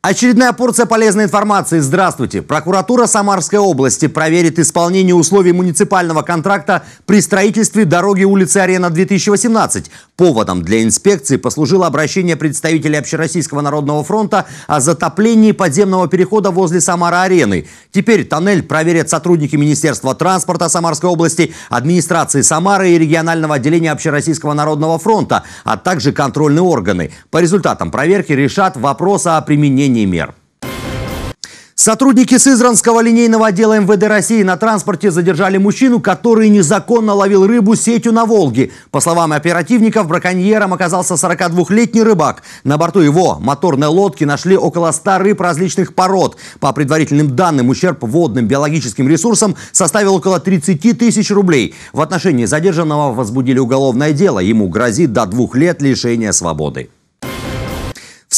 Очередная порция полезной информации. Здравствуйте. Прокуратура Самарской области проверит исполнение условий муниципального контракта при строительстве дороги улицы Арена-2018. Поводом для инспекции послужило обращение представителей Общероссийского народного фронта о затоплении подземного перехода возле Самара-арены. Теперь тоннель проверят сотрудники Министерства транспорта Самарской области, администрации Самары и регионального отделения Общероссийского народного фронта, а также контрольные органы. По результатам проверки решат вопрос о применении применении мер. Сотрудники Сызранского линейного отдела МВД России на транспорте задержали мужчину, который незаконно ловил рыбу сетью на Волге. По словам оперативников, браконьером оказался 42-летний рыбак. На борту его моторной лодки нашли около 100 рыб различных пород. По предварительным данным, ущерб водным биологическим ресурсам составил около 30 тысяч рублей. В отношении задержанного возбудили уголовное дело. Ему грозит до двух лет лишения свободы.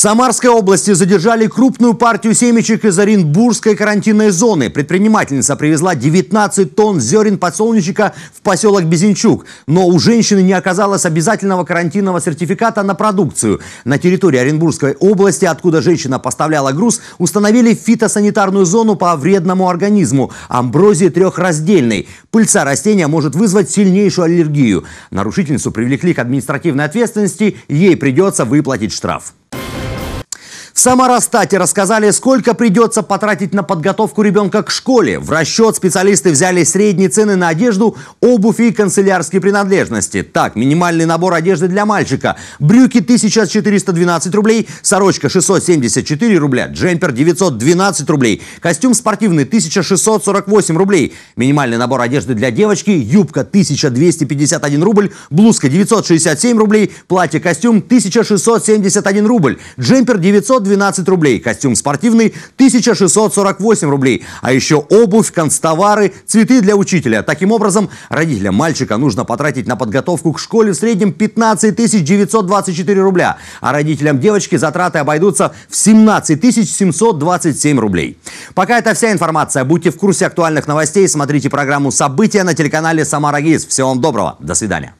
Самарской области задержали крупную партию семечек из Оренбургской карантинной зоны. Предпринимательница привезла 19 тонн зерен подсолнечника в поселок Безенчук. Но у женщины не оказалось обязательного карантинного сертификата на продукцию. На территории Оренбургской области, откуда женщина поставляла груз, установили фитосанитарную зону по вредному организму – амброзии трехраздельной. Пыльца растения может вызвать сильнейшую аллергию. Нарушительницу привлекли к административной ответственности, ей придется выплатить штраф. Саморастате рассказали, сколько придется потратить на подготовку ребенка к школе. В расчет специалисты взяли средние цены на одежду, обувь и канцелярские принадлежности. Так, минимальный набор одежды для мальчика. Брюки 1412 рублей, сорочка 674 рубля, джемпер 912 рублей, костюм спортивный 1648 рублей. Минимальный набор одежды для девочки, юбка 1251 рубль, блузка 967 рублей, платье-костюм 1671 рубль, джемпер 900 112 рублей, костюм спортивный 1648 рублей, а еще обувь, констовары, цветы для учителя. Таким образом, родителям мальчика нужно потратить на подготовку к школе в среднем 15 924 рубля, а родителям девочки затраты обойдутся в 17 727 рублей. Пока это вся информация. Будьте в курсе актуальных новостей, смотрите программу «События» на телеканале «Самара ГИС». Всего вам доброго, до свидания.